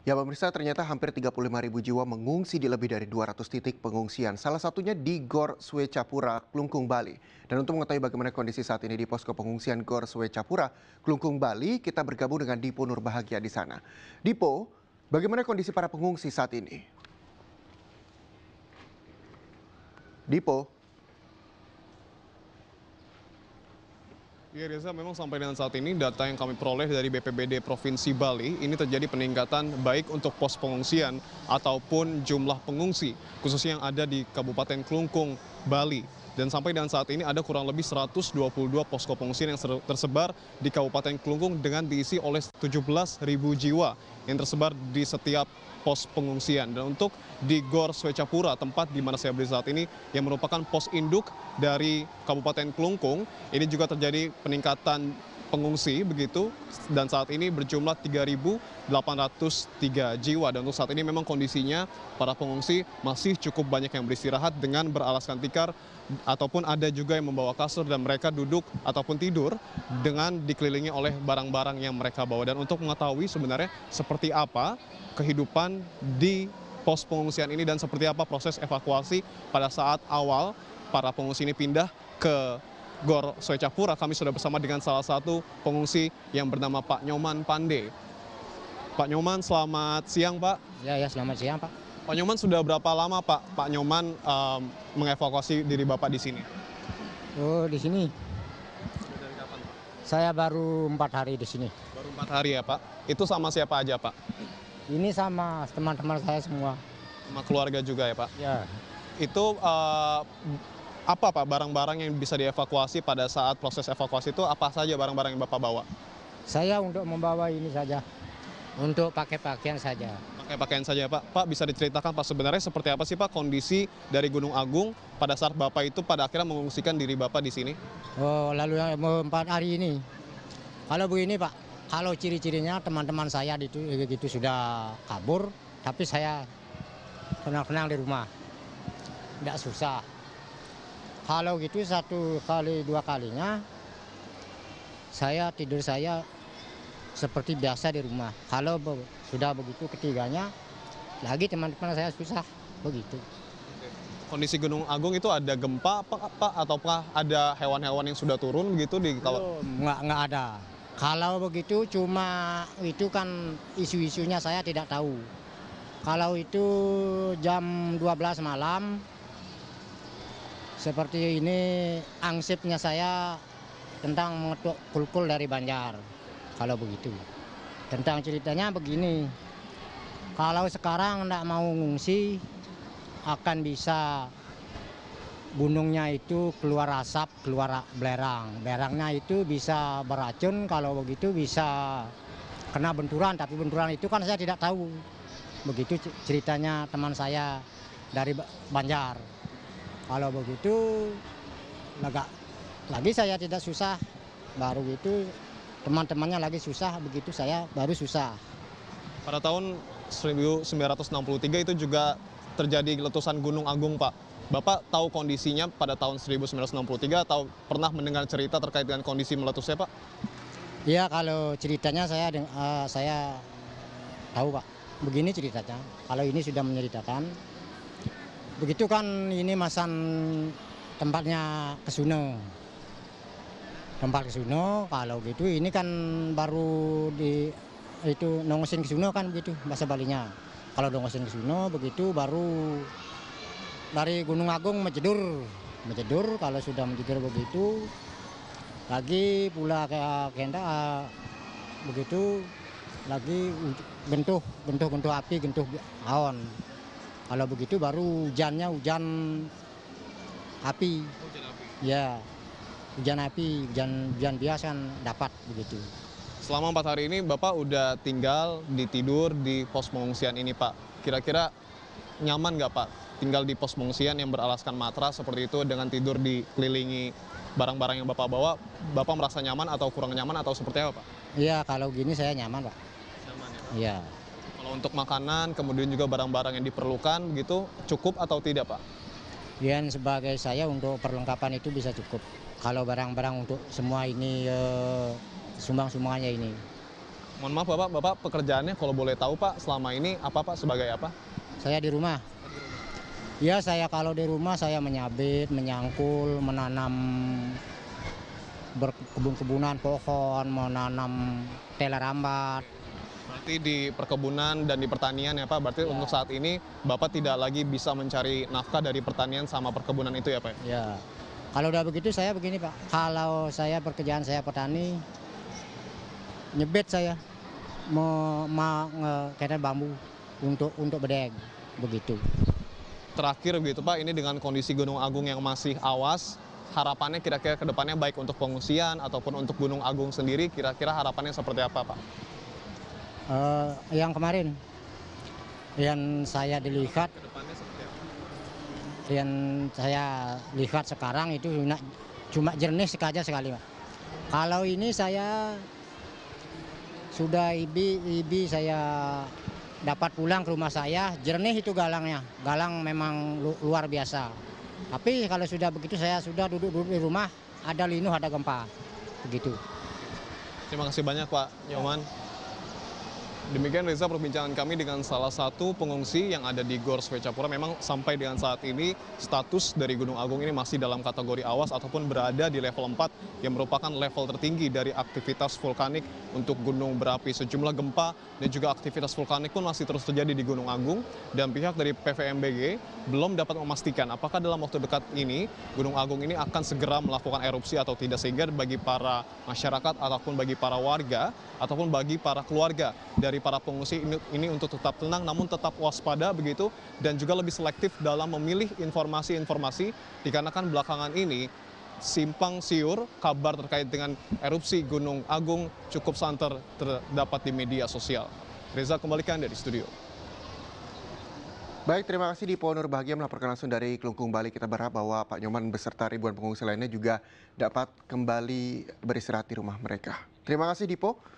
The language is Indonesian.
Ya pemirsa, ternyata hampir 35 ribu jiwa mengungsi di lebih dari 200 titik pengungsian, salah satunya di Gor Swecapura, Klungkung, Bali. Dan untuk mengetahui bagaimana kondisi saat ini di posko pengungsian Gor Swecapura, Klungkung, Bali, kita bergabung dengan Dipo Nurbahagia di sana. Dipo, bagaimana kondisi para pengungsi saat ini? Dipo. Ya Reza, memang sampai dengan saat ini data yang kami peroleh dari BPBD Provinsi Bali ini terjadi peningkatan baik untuk pos pengungsian ataupun jumlah pengungsi khususnya yang ada di Kabupaten Klungkung, Bali. Dan sampai dengan saat ini ada kurang lebih 122 posko pengungsian yang tersebar di Kabupaten Kelungkung dengan diisi oleh 17.000 jiwa yang tersebar di setiap pos pengungsian. Dan untuk di Gor Swecapura, tempat di mana saya berdiri saat ini, yang merupakan pos induk dari Kabupaten Kelungkung, ini juga terjadi peningkatan pengungsi begitu dan saat ini berjumlah 3.803 jiwa dan untuk saat ini memang kondisinya para pengungsi masih cukup banyak yang beristirahat dengan beralaskan tikar ataupun ada juga yang membawa kasur dan mereka duduk ataupun tidur dengan dikelilingi oleh barang-barang yang mereka bawa dan untuk mengetahui sebenarnya seperti apa kehidupan di pos pengungsian ini dan seperti apa proses evakuasi pada saat awal para pengungsi ini pindah ke Gor Soecapura, kami sudah bersama dengan salah satu pengungsi yang bernama Pak Nyoman Pande. Pak Nyoman, selamat siang Pak. Ya, ya selamat siang Pak. Pak Nyoman sudah berapa lama Pak Pak Nyoman um, mengevakuasi diri Bapak di sini? Oh, di sini. Dari kapan Pak? Saya baru empat hari di sini. Baru empat hari ya Pak. Itu sama siapa aja Pak? Ini sama teman-teman saya semua. Sama keluarga juga ya Pak? Ya. Itu uh, apa pak barang barang yang bisa dievakuasi pada saat proses evakuasi itu apa saja barang barang yang bapak bawa? Saya untuk membawa ini saja, untuk pakai pakaian saja. Pakai pakaian saja pak. Pak bisa diceritakan pak sebenarnya seperti apa sih pak kondisi dari Gunung Agung pada saat bapak itu pada akhirnya mengungsikan diri bapak di sini? Oh lalu ya, empat hari ini, kalau begini pak, kalau ciri-cirinya teman-teman saya itu gitu sudah kabur, tapi saya tenang-tenang di rumah, tidak susah kalau gitu satu kali dua kalinya saya tidur saya seperti biasa di rumah. Kalau be sudah begitu ketiganya, lagi teman-teman saya susah begitu. Kondisi Gunung Agung itu ada gempa apa, apa ataukah ada hewan-hewan yang sudah turun begitu di kalau? Nggak, nggak ada. Kalau begitu cuma itu kan isu-isunya saya tidak tahu. Kalau itu jam 12 malam seperti ini angsipnya saya tentang mengetuk kulkul dari Banjar, kalau begitu. Tentang ceritanya begini, kalau sekarang tidak mau ngungsi, akan bisa gunungnya itu keluar asap, keluar belerang. Belerangnya itu bisa beracun, kalau begitu bisa kena benturan, tapi benturan itu kan saya tidak tahu. Begitu ceritanya teman saya dari Banjar. Kalau begitu, lega. Lagi saya tidak susah, baru itu teman-temannya lagi susah, begitu saya baru susah. Pada tahun 1963 itu juga terjadi letusan Gunung Agung, Pak. Bapak tahu kondisinya pada tahun 1963 atau pernah mendengar cerita terkait dengan kondisi meletusnya, Pak? Iya, kalau ceritanya saya uh, saya tahu, Pak. Begini ceritanya. Kalau ini sudah menceritakan, begitu kan ini masan tempatnya Kesuno tempat Kesuno kalau gitu ini kan baru di itu nongosin Kesuno kan begitu bahasa Balinya kalau nongosin Kesuno begitu baru dari Gunung Agung mencedur mencedur kalau sudah mencedur begitu lagi pula kayak kenda begitu lagi bentuk bentuk bentuk api bentuk awan kalau begitu baru hujannya hujan api. Hujan api. Ya, hujan api, hujan, hujan biasa kan dapat begitu. Selama empat hari ini Bapak udah tinggal, di tidur di pos pengungsian ini Pak. Kira-kira nyaman nggak Pak tinggal di pos pengungsian yang beralaskan matras seperti itu dengan tidur dikelilingi barang-barang yang Bapak bawa? Bapak merasa nyaman atau kurang nyaman atau seperti apa Pak? Iya, kalau gini saya nyaman Pak. Nyaman ya Pak? Iya untuk makanan, kemudian juga barang-barang yang diperlukan begitu cukup atau tidak Pak? Ya sebagai saya untuk perlengkapan itu bisa cukup. Kalau barang-barang untuk semua ini e, eh, sumbang-sumbangannya ini. Mohon maaf Bapak, Bapak pekerjaannya kalau boleh tahu Pak selama ini apa Pak sebagai apa? Saya di rumah. Ya saya kalau di rumah saya menyabit, menyangkul, menanam kebun kebunan pohon, menanam tela rambat, berarti di perkebunan dan di pertanian ya Pak, berarti untuk saat ini Bapak tidak lagi bisa mencari nafkah dari pertanian sama perkebunan itu ya Pak? Ya, kalau udah begitu saya begini Pak, kalau saya pekerjaan saya petani, nyebet saya, mau kena bambu untuk untuk bedeng begitu. Terakhir begitu Pak, ini dengan kondisi Gunung Agung yang masih awas, harapannya kira-kira kedepannya baik untuk pengungsian ataupun untuk Gunung Agung sendiri kira-kira harapannya seperti apa Pak? Uh, yang kemarin, yang saya dilihat, yang saya lihat sekarang itu cuma jernih sekali sekali, Pak. Kalau ini saya sudah ibi ibi saya dapat pulang ke rumah saya, jernih itu galangnya. Galang memang luar biasa. Tapi kalau sudah begitu saya sudah duduk-duduk di rumah, ada linuh, ada gempa. Begitu. Terima kasih banyak Pak Nyoman. Demikian Reza perbincangan kami dengan salah satu pengungsi yang ada di Gor Swecapura. Memang sampai dengan saat ini status dari Gunung Agung ini masih dalam kategori awas ataupun berada di level 4 yang merupakan level tertinggi dari aktivitas vulkanik untuk gunung berapi. Sejumlah gempa dan juga aktivitas vulkanik pun masih terus terjadi di Gunung Agung dan pihak dari PVMBG belum dapat memastikan apakah dalam waktu dekat ini Gunung Agung ini akan segera melakukan erupsi atau tidak sehingga bagi para masyarakat ataupun bagi para warga ataupun bagi para keluarga dari para pengungsi ini untuk tetap tenang namun tetap waspada begitu dan juga lebih selektif dalam memilih informasi informasi dikarenakan belakangan ini simpang siur kabar terkait dengan erupsi Gunung Agung cukup santer terdapat di media sosial. Reza kembali ke Anda di studio. Baik, terima kasih Dipo Nur Bahagia melaporkan langsung dari Kelungkung Bali. Kita berharap bahwa Pak Nyoman beserta ribuan pengungsi lainnya juga dapat kembali beristirahat di rumah mereka. Terima kasih Dipo.